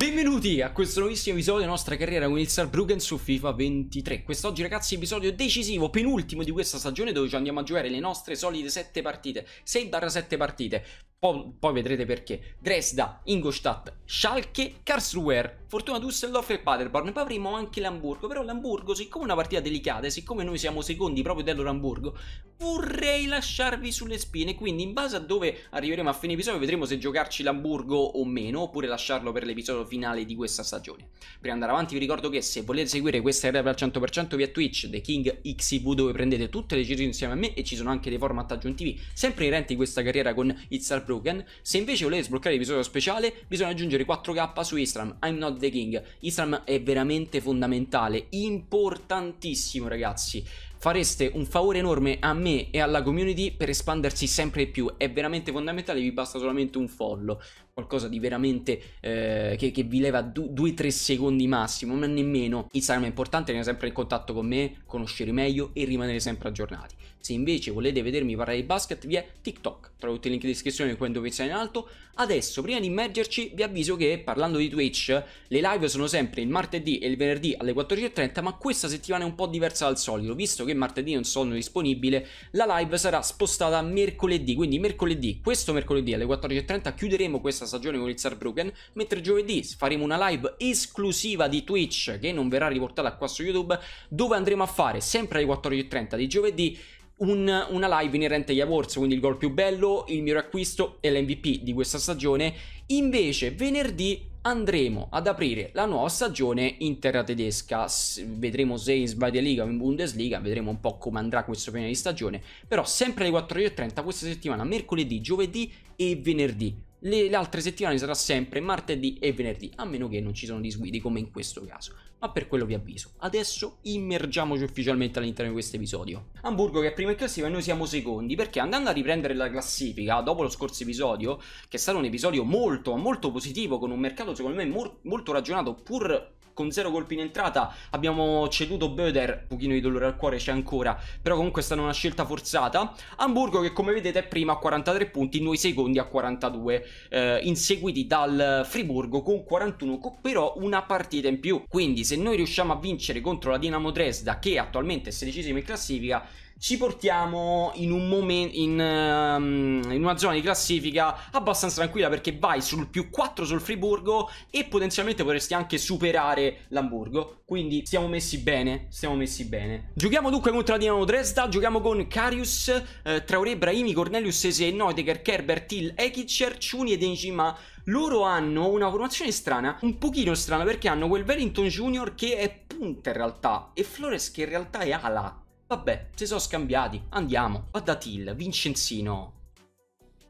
Benvenuti a questo nuovissimo episodio della nostra carriera con il Saarbrücken su FIFA 23 Quest'oggi ragazzi episodio decisivo, penultimo di questa stagione dove ci andiamo a giocare le nostre solite 7 partite 6-7 partite Po- poi vedrete perché. Dresda, Ingolstadt, Schalke, Karlsruhe, Fortuna Düsseldorf e Paderborn. Poi avremo anche Lamburgo, però Lamburgo, siccome è una partita delicata e siccome noi siamo secondi proprio dello Lamburgo, vorrei lasciarvi sulle spine, quindi in base a dove arriveremo a fine episodio vedremo se giocarci Lamburgo o meno, oppure lasciarlo per l'episodio finale di questa stagione. Per andare avanti vi ricordo che se volete seguire questa era al 100% via Twitch, The King XIV, dove prendete tutte le decisioni insieme a me e ci sono anche dei format aggiuntivi sempre inerenti a questa carriera con It's Our Broken. Se invece volete sbloccare l'episodio speciale, bisogna aggiungere 4k su Istram, I'm not the king. Istram è veramente fondamentale, importantissimo ragazzi fareste un favore enorme a me e alla community per espandersi sempre di più. È veramente fondamentale, vi basta solamente un follow qualcosa di veramente eh, che, che, vi leva 2-3 secondi massimo, ma nemmeno. Instagram è importante tenere sempre in contatto con me, conoscere meglio e rimanere sempre aggiornati. Se invece volete vedermi parlare di basket vi è TikTok, trovo tutti i link in descrizione qui dove sia in alto. Adesso, prima di immergerci, vi avviso che parlando di Twitch, le live sono sempre il martedì e il venerdì alle 14.30, ma questa settimana è un po' diversa dal solito, visto che martedì non sono disponibile, la live sarà spostata a mercoledì, quindi mercoledì, questo mercoledì alle 14.30 chiuderemo questa stagione con il Saarbrücken, mentre giovedì faremo una live esclusiva di Twitch che non verrà riportata qua su YouTube, dove andremo a fare sempre alle 14.30 di giovedì un, una live inerente agli awards, quindi il gol più bello, il miglior acquisto e l'MVP di questa stagione. Invece venerdì andremo ad aprire la nuova stagione in terra tedesca. Vedremo se in Liga o in Bundesliga, vedremo un po' come andrà questo fine di stagione. Però sempre alle 14.30 questa settimana, mercoledì, giovedì e venerdì le, le altre settimane sarà sempre martedì e venerdì, a meno che non ci sono disguidi come in questo caso. Ma per quello vi avviso. Adesso immergiamoci ufficialmente all'interno di questo episodio. Hamburgo che è primo in classifica e noi siamo secondi, perché andando a riprendere la classifica dopo lo scorso episodio, che è stato un episodio molto molto positivo, con un mercato secondo me mo- molto ragionato, pur con zero colpi in entrata abbiamo ceduto Böder, un pochino di dolore al cuore c'è ancora, però comunque è stata una scelta forzata. Hamburgo che come vedete è prima a 43 punti, noi secondi a 42, eh, inseguiti dal Friburgo con 41, con però una partita in più. Quindi se noi riusciamo a vincere contro la Dinamo Dresda che attualmente è sedicesima in classifica, ci portiamo in un momento in, um, in, una zona di classifica abbastanza tranquilla perché vai sul più 4 sul Friburgo e potenzialmente potresti anche superare l'Hamburgo quindi stiamo messi bene stiamo messi bene giochiamo dunque contro la Dinamo Dresda giochiamo con Karius eh, Traoré Brahimi Cornelius Ese Noiteker Kerber Till Ekicer Ciuni ed Enjima loro hanno una formazione strana, un pochino strana perché hanno quel Wellington Junior che è punta in realtà e Flores che in realtà è ala Vabbè, si sono scambiati, andiamo. Va da Till, Vincenzino.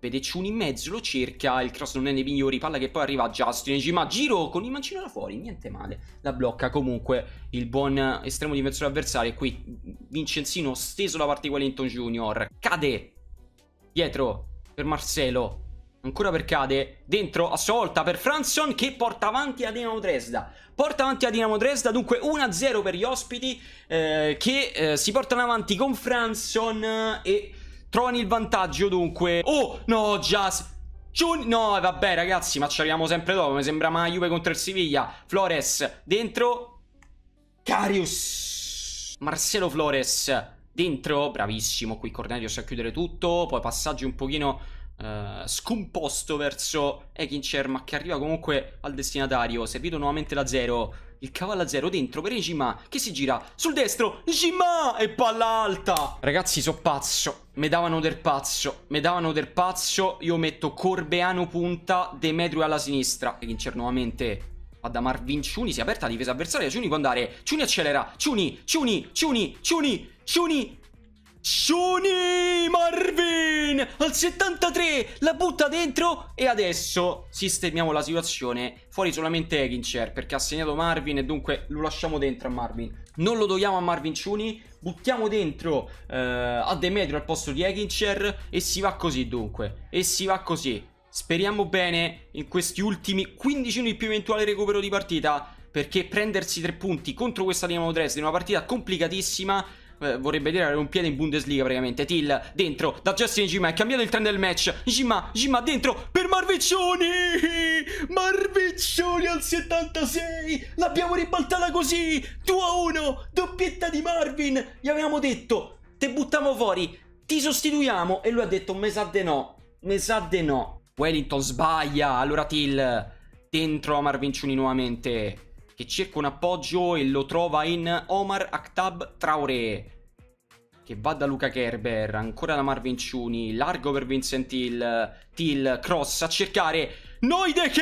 Vede un in mezzo, lo cerca, il cross non è nei migliori, palla che poi arriva a Justin, ma giro con il mancino da fuori, niente male. La blocca comunque il buon estremo difensore avversario e qui Vincenzino steso da parte di Wellington Junior. Cade dietro per Marcelo, Ancora per Cade, dentro, a sua volta per Franson che porta avanti la Dinamo Dresda. Porta avanti la Dinamo Dresda, dunque 1-0 per gli ospiti eh, che eh, si portano avanti con Franson eh, e trovano il vantaggio dunque. Oh, no, Jazz! No, vabbè ragazzi, ma ci arriviamo sempre dopo, mi sembra mai Juve contro il Siviglia. Flores, dentro. Carius! Marcelo Flores, dentro. Bravissimo, qui Cornelius a chiudere tutto, poi passaggi un pochino eh, scomposto verso Ekincer, ma che arriva comunque al destinatario. Servito nuovamente la 0. Il cavallo a 0 dentro per Njima che si gira sul destro. Njima e palla alta. Ragazzi, so pazzo. Me davano del pazzo. Me davano del pazzo. Io metto Corbeano punta, Demetrio alla sinistra. Ekincer nuovamente va da Marvin Ciuni, si è aperta la difesa avversaria, Ciuni può andare, Ciuni accelera, Ciuni, Ciuni, Ciuni, Ciuni, Ciuni, Shuni Marvin al 73 la butta dentro e adesso sistemiamo la situazione fuori solamente Egincer perché ha segnato Marvin e dunque lo lasciamo dentro a Marvin non lo togliamo a Marvin Shuni buttiamo dentro eh, a Demetrio al posto di Egincer e si va così dunque e si va così speriamo bene in questi ultimi 15 minuti più eventuale recupero di partita perché prendersi tre punti contro questa Dinamo Dresden è una partita complicatissima eh, vorrebbe dire avere un piede in Bundesliga praticamente. Till dentro da Justin Gima. È cambiato il trend del match. Gima, Gima dentro per Marviccioni. Marviccioni al 76. L'abbiamo ribaltata così. 2 a 1. Doppietta di Marvin. Gli avevamo detto, te buttiamo fuori. Ti sostituiamo. E lui ha detto, me sa de no. Me sa de no. Wellington sbaglia. Allora Till dentro a Marvincioni nuovamente che cerca un appoggio e lo trova in Omar Aktab Traoré che va da Luca Kerber, ancora da Marvin Ciuni, largo per Vincent Hill, Till cross a cercare Noidecker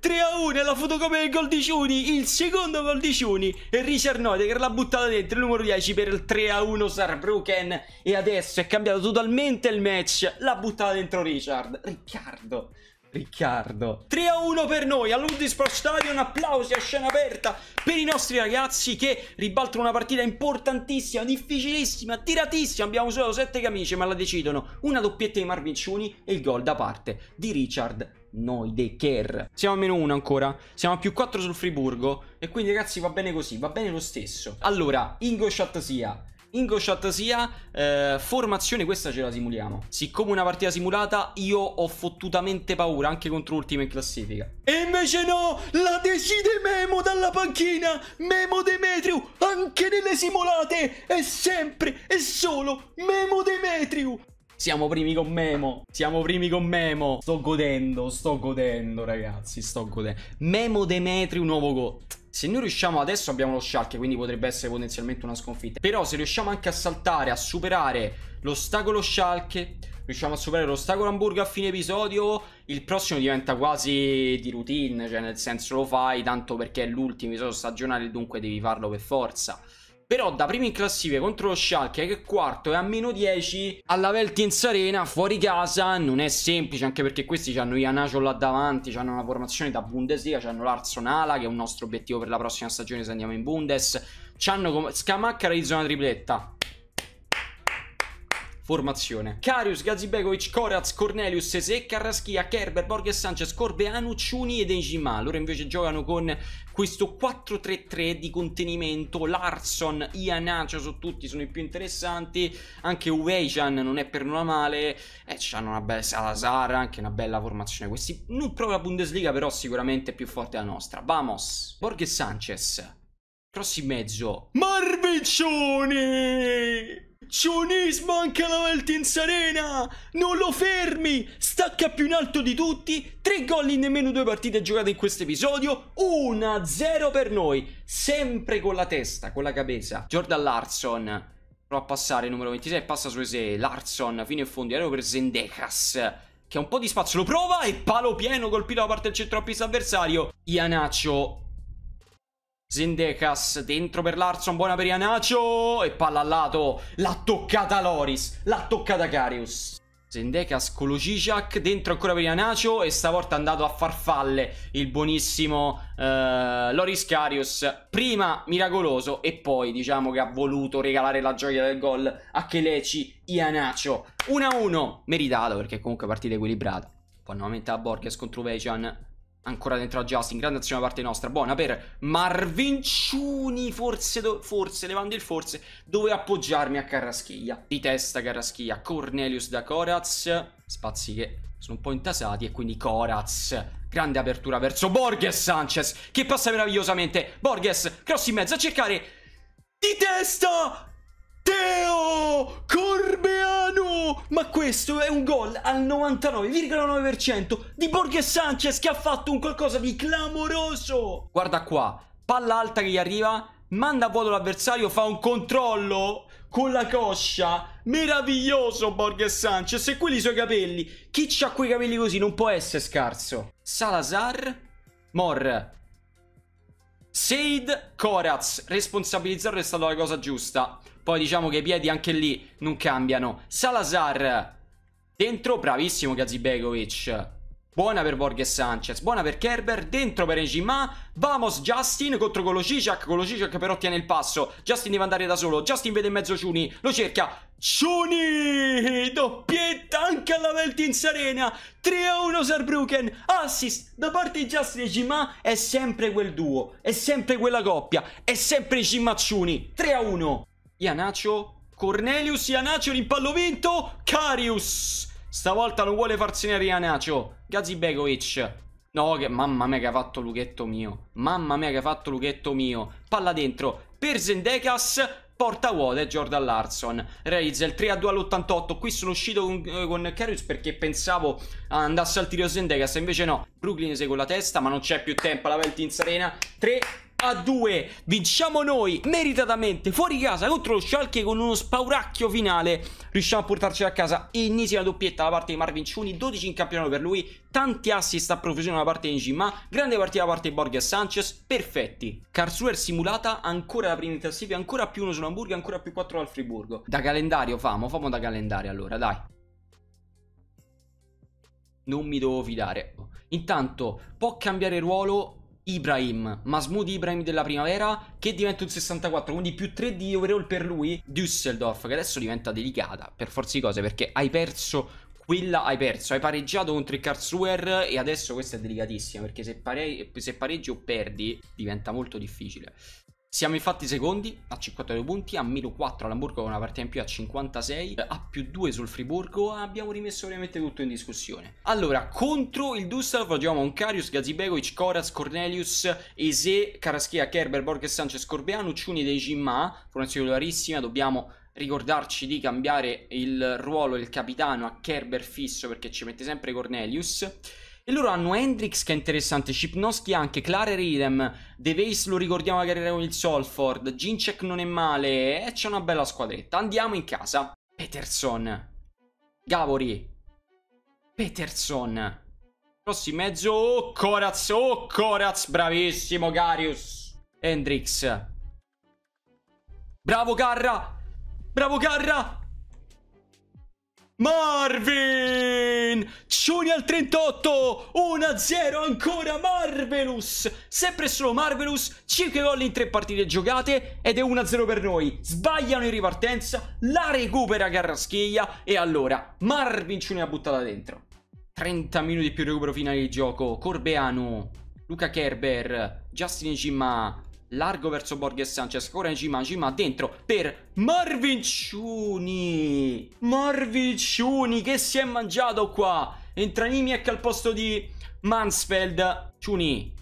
3 a 1 la foto come del gol di Ciuni, il secondo gol di Ciuni e Richard Noidecker l'ha buttata dentro il numero 10 per il 3 a 1 Saarbrücken e adesso è cambiato totalmente il match, l'ha buttata dentro Richard, Riccardo Riccardo 3 a 1 per noi all'Udisport Stadium applausi a scena aperta per i nostri ragazzi che ribaltano una partita importantissima difficilissima tiratissima abbiamo solo 7 camicie ma la decidono una doppietta di Marvinciuni e il gol da parte di Richard noi dei Kerr. Siamo a meno 1 ancora, siamo a più 4 sul Friburgo e quindi ragazzi va bene così, va bene lo stesso. Allora, Ingo sia Ingosciat sia, eh, formazione questa ce la simuliamo. Siccome una partita simulata, io ho fottutamente paura anche contro ultima in classifica. E invece no, la decide Memo dalla panchina, Memo Demetriu, anche nelle simulate, E sempre e solo Memo Demetriu. Siamo primi con Memo. Siamo primi con Memo. Sto godendo, sto godendo, ragazzi. Sto godendo. Memo Demetri, un nuovo go. Se noi riusciamo adesso abbiamo lo Shark, quindi potrebbe essere potenzialmente una sconfitta. Però se riusciamo anche a saltare, a superare l'ostacolo Shark, riusciamo a superare l'ostacolo Hamburgo a fine episodio, il prossimo diventa quasi di routine, cioè nel senso lo fai tanto perché è l'ultimo episodio stagionale, dunque devi farlo per forza. Però da primi in classifica contro lo Schalke che è quarto e a meno 10 alla Veltins Arena fuori casa non è semplice anche perché questi hanno Ianacio là davanti, hanno una formazione da Bundesliga, hanno l'Arsonala che è un nostro obiettivo per la prossima stagione se andiamo in Bundes, hanno Scamacca realizza una tripletta formazione. Carius, Gazibegovic, Koraz, Cornelius, Sesek, Carraschia, Kerber, Borges Sanchez, Corbeanu, Ciuni ed Enjima. Loro invece giocano con questo 4-3-3 di contenimento. Larson, Ianacio su tutti sono i più interessanti. Anche Uweijan non è per nulla male. E eh, hanno una bella Salazar, anche una bella formazione. Questi non proprio la Bundesliga, però sicuramente più forte la nostra. Vamos! Borges Sanchez. Cross in mezzo. Marviccioni! C'è unismo anche alla Veltins Arena! Non lo fermi! Stacca più in alto di tutti, 3 gol in nemmeno due partite giocate in questo episodio, 1-0 per noi, sempre con la testa, con la cabeza. Jordan Larson, prova a passare il numero 26, passa su Ese, Larson fino in fondo, aereo per Zendecas che ha un po' di spazio, lo prova e palo pieno colpito da parte del centrocampista avversario. Ianaccio Zendekas dentro per Larson, buona per Ianacio e palla al lato, l'ha toccata Loris, l'ha toccata Karius. Zendekas con Luciciak, dentro ancora per Ianacio e stavolta è andato a farfalle il buonissimo eh, Loris Karius. prima miracoloso e poi diciamo che ha voluto regalare la gioia del gol a Keleci Ianacio. 1-1, meritato perché comunque partita equilibrata. Poi nuovamente a Borges contro Vejan, Ancora dentro a Justin, grande azione da parte nostra, buona per Marvinciuni, forse, forse, levando il forse, dove appoggiarmi a Carraschia. Di testa Carraschia, Cornelius da Coraz, spazi che sono un po' intasati e quindi Coraz. Grande apertura verso Borges Sanchez, che passa meravigliosamente. Borges, cross in mezzo a cercare di testa Teo Corbeano! Ma questo è un gol al 99,9% di Borges Sanchez che ha fatto un qualcosa di clamoroso! Guarda qua, palla alta che gli arriva, manda a vuoto l'avversario, fa un controllo con la coscia. Meraviglioso Borges Sanchez e quelli suoi capelli. Chi ha quei capelli così non può essere scarso. Salazar, Mor. Seid Koraz, responsabilizzarlo è stata la cosa giusta. Poi diciamo che i piedi anche lì non cambiano. Salazar dentro, bravissimo Gazibegovic. Buona per Borges Sanchez, buona per Kerber, dentro per Ejima, vamos Justin contro Golociciak, Golociciak però tiene il passo, Justin deve andare da solo, Justin vede in mezzo Ciuni, lo cerca, Ciuni, doppietta anche alla Veltins Arena, 3-1 Sarbrücken, assist da parte di Justin e Ejima, è sempre quel duo, è sempre quella coppia, è sempre Ejima Ciuni, 3-1. Ianaccio. Cornelius, Ianaccio, vinto. Carius. Stavolta non vuole farsinare Ianaccio. Gazibegovic. No, che mamma mia che ha fatto lughetto mio. Mamma mia che ha fatto lughetto mio. Palla dentro. Per Zendekas. Porta vuota è Jordan Larson. Reitzel 3 2 all'88. Qui sono uscito con, eh, con Carius perché pensavo andasse al tiro Zendegas. Invece no. Brooklyn segue la testa, ma non c'è più tempo. La Veltins Arena 3 a 2 vinciamo noi meritatamente fuori casa contro lo Schalke con uno spauracchio finale riusciamo a portarcela a casa inizia la doppietta da parte di Marvin Marvincioni 12 in campionato per lui tanti assist a professione da parte di Engi ma grande partita da parte di e Sanchez perfetti Karlsruher simulata ancora la prima in ancora più 1 sull'Hamburgo ancora più 4 al Friburgo da calendario famo famo da calendario allora dai non mi devo fidare intanto può cambiare ruolo Ibrahim, Masmoud Ibrahim della primavera che diventa un 64, quindi più 3 di overall per lui, Düsseldorf che adesso diventa delicata per forza di cose perché hai perso quella, hai perso, hai pareggiato contro il Karlsruher e adesso questa è delicatissima perché se, pare- se pareggi o perdi diventa molto difficile. Siamo infatti secondi a 52 punti, a meno 4 all'Hamburgo con una partita in più a 56, a più 2 sul Friburgo, abbiamo rimesso ovviamente tutto in discussione. Allora, contro il Dusseldorf giochiamo Onkarius, Gazibegovic, Koras, Cornelius, Eze, Karaschia, Kerber, Borges, Sanchez, Corbeanu, Ciuni dei Gimma, formazione regolarissima, dobbiamo ricordarci di cambiare il ruolo del capitano a Kerber fisso perché ci mette sempre Cornelius. E loro hanno Hendrix che è interessante, Cipnoschi anche, Clare Ridem, De Vase lo ricordiamo la carriera con il Solford, Ginchek non è male, e eh, c'è una bella squadretta. Andiamo in casa. Peterson. Gavori. Peterson. Crossi mezzo, oh Koraz, oh Koraz, bravissimo Garius. Hendrix. Bravo Garra. Bravo Garra. Marvin! Cioni al 38! 1-0 ancora Marvelous! Sempre solo Marvelous, 5 gol in 3 partite giocate ed è 1-0 per noi. Sbagliano in ripartenza, la recupera Carrascheglia e allora Marvin Cioni ha buttata dentro. 30 minuti più recupero finale di gioco, Corbeano, Luca Kerber, Justin Cimma, Largo verso Borges Sanchez, ancora in Giman, Giman dentro per Marvin Marvin Marvinciuni che si è mangiato qua. Entra Nimiek ecco al posto di Mansfeld. Ciuni,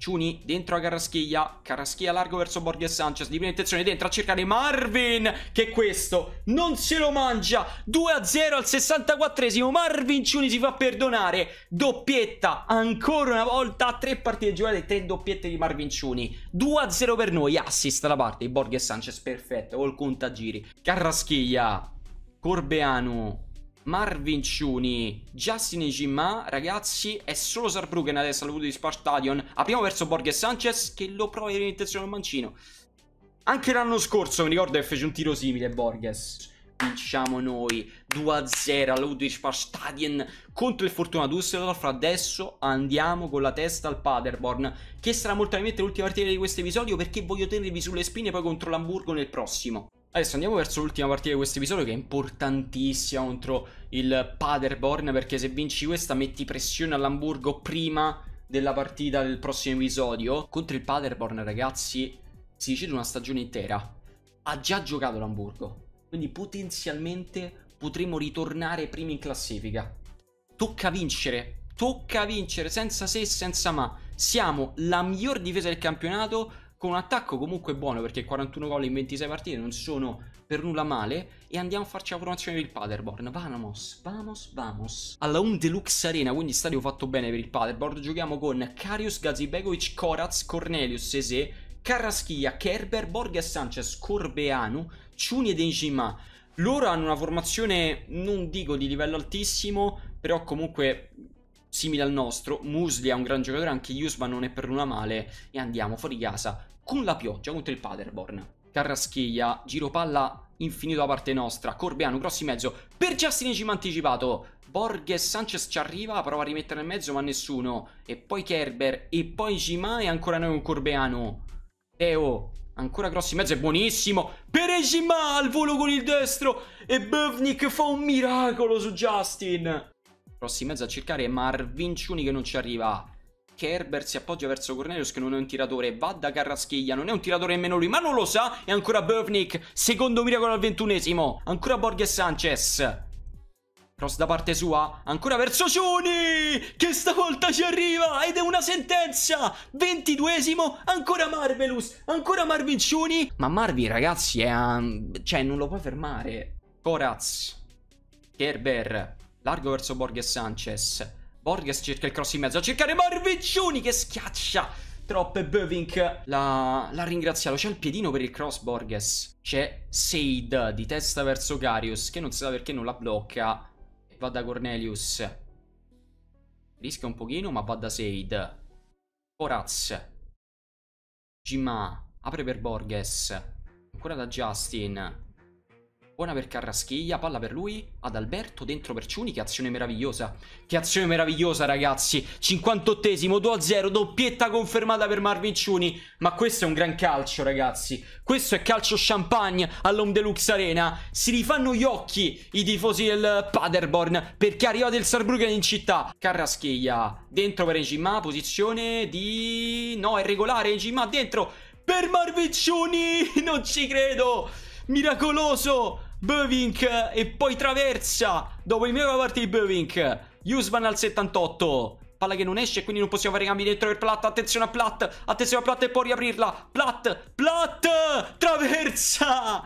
Ciuni dentro a Carraschiglia, Carraschiglia largo verso e Sanchez, Di prima intenzione dentro a cercare Marvin, che questo non se lo mangia, 2-0 al 64esimo, Marvin Ciuni si fa perdonare, doppietta ancora una volta, tre partite giocate, tre doppiette di Marvin Ciuni, 2-0 per noi, assist da parte di e Sanchez, perfetto, col contagiri, Carraschiglia, Corbeanu. Marvin Ciuni, Justin Ijima, ragazzi, è solo Sarbruggen adesso all'avuto di Spark Apriamo verso Borges Sanchez che lo prova in intenzione al mancino. Anche l'anno scorso mi ricordo che fece un tiro simile Borges. Vinciamo noi 2-0 all'Udwich Park Stadion contro il Fortuna Dusseldorf. Adesso andiamo con la testa al Paderborn, che sarà molto probabilmente l'ultima partita di questo episodio perché voglio tenervi sulle spine poi contro l'Hamburgo nel prossimo. Adesso andiamo verso l'ultima partita di questo episodio che è importantissima contro il Paderborn perché se vinci questa metti pressione all'Hamburgo prima della partita del prossimo episodio. Contro il Paderborn ragazzi si decide una stagione intera. Ha già giocato l'Hamburgo, quindi potenzialmente potremo ritornare primi in classifica. Tocca vincere, tocca vincere senza se e senza ma. Siamo la miglior difesa del campionato con un attacco comunque buono perché 41 gol in 26 partite non sono per nulla male e andiamo a farci la formazione per il Paderborn vamos, vamos, vamos alla Un Deluxe Arena quindi stadio fatto bene per il Paderborn giochiamo con Karius, Gazibegovic, Koraz, Cornelius, Sese Carraschia, Kerber, Borges Sanchez, Corbeanu, Ciuni e Denjima loro hanno una formazione non dico di livello altissimo però comunque simile al nostro, Musli è un gran giocatore, anche Yusman non è per nulla male e andiamo fuori casa con la pioggia contro il Paderborn. Carraschiglia, giro palla infinito da parte nostra, Corbeano, grossi mezzo, per Justin Giastinecim anticipato, Borges Sanchez ci arriva, prova a rimettere nel mezzo ma nessuno, e poi Kerber, e poi Gima e ancora noi un Corbeano. Teo, ancora grossi mezzo, è buonissimo, per Gima al volo con il destro, e Bovnik fa un miracolo su Justin. Crossi in mezzo a cercare Marvin Ciuni che non ci arriva. Kerber si appoggia verso Cornelius che non è un tiratore, va da Carraschiglia, non è un tiratore nemmeno lui, ma non lo sa, e ancora Bovnik, secondo miracolo al ventunesimo, ancora Borges Sanchez. Cross da parte sua, ancora verso Ciuni, che stavolta ci arriva ed è una sentenza, ventiduesimo, ancora Marvelous, ancora Marvin Ciuni. Ma Marvin ragazzi è... Um, cioè non lo puoi fermare. Coraz, Kerber, Largo verso Borges Sanchez. Borges cerca il cross in mezzo a cercare Marviccioni che schiaccia troppe Bövink La, la ringraziato. C'è il piedino per il cross Borges. C'è Seid di testa verso Carius che non si sa perché non la blocca. Va da Cornelius. Rischia un pochino ma va da Seid. Poraz. Gima. Apre per Borges. Ancora da Justin. Buona per Carraschiglia, palla per lui, ad Alberto, dentro per Ciuni, che azione meravigliosa. Che azione meravigliosa ragazzi, 58esimo, 2-0, doppietta confermata per Marvin Ciuni. Ma questo è un gran calcio ragazzi, questo è calcio champagne all'Home Deluxe Arena. Si rifanno gli occhi i tifosi del Paderborn, perché è arrivato il Sarbruggen in città. Carraschiglia, dentro per Engimma, posizione di... No, è regolare Engimma, dentro per Marvin Ciuni, non ci credo. Miracoloso! Bovink e poi traversa dopo il mega parte di Bovink. Yusvan al 78. Palla che non esce, quindi non possiamo fare cambi dentro per Platt. Attenzione a Platt, attenzione a Platt e può riaprirla. Platt, Platt, traversa,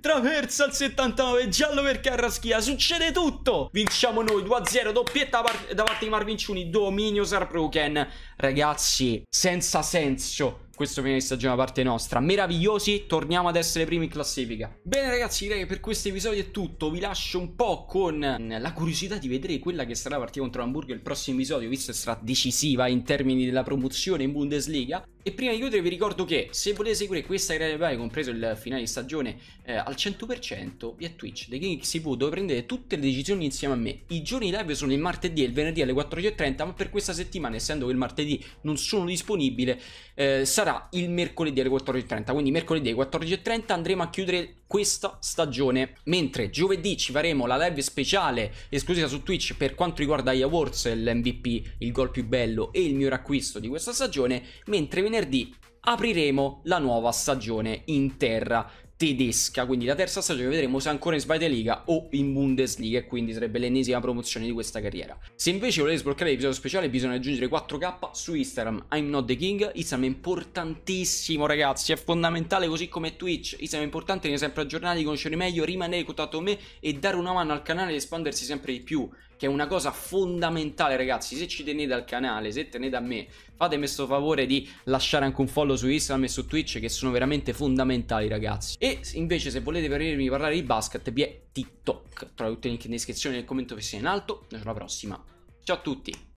traversa al 79, giallo per Carraschia. Succede tutto. Vinciamo noi 2-0, doppietta da parte di Marvinciuni, dominio Sarproken. Ragazzi, senza senso questo primo stagione da parte nostra. Meravigliosi, torniamo ad essere primi in classifica. Bene ragazzi, direi che per questo episodio è tutto. Vi lascio un po' con mm, la curiosità di vedere quella che sarà la partita contro l'Hamburgo il prossimo episodio, visto che sarà decisiva in termini della promozione in Bundesliga. E prima di chiudere vi ricordo che se volete seguire questa grande play, compreso il finale di stagione, eh, al 100% via Twitch, The King XCV, dove prendete tutte le decisioni insieme a me. I giorni live sono il martedì e il venerdì alle 14.30, ma per questa settimana, essendo che il martedì non sono disponibile, eh, sarà il mercoledì alle 14.30. Quindi mercoledì alle 14.30 andremo a chiudere questa stagione. Mentre giovedì ci faremo la live speciale esclusiva su Twitch per quanto riguarda gli awards, l'MVP, il gol più bello e il mio acquisto di questa stagione, mentre venerdì venerdì apriremo la nuova stagione in terra tedesca, quindi la terza stagione vedremo se ancora in Sbagliate Liga o in Bundesliga e quindi sarebbe l'ennesima promozione di questa carriera. Se invece volete sbloccare l'episodio speciale bisogna aggiungere 4k su Instagram, I'm not the king, Instagram è importantissimo ragazzi, è fondamentale così come Twitch, Instagram è importante, venire sempre aggiornati, conoscere meglio, rimanere in contatto con me e dare una mano al canale ed espandersi sempre di più che è una cosa fondamentale ragazzi se ci tenete al canale se tenete a me fatemi questo favore di lasciare anche un follow su Instagram e su Twitch che sono veramente fondamentali ragazzi e invece se volete venirmi a parlare di basket vi è TikTok trovate tutti i link in descrizione nel commento che sia in alto noi alla prossima ciao a tutti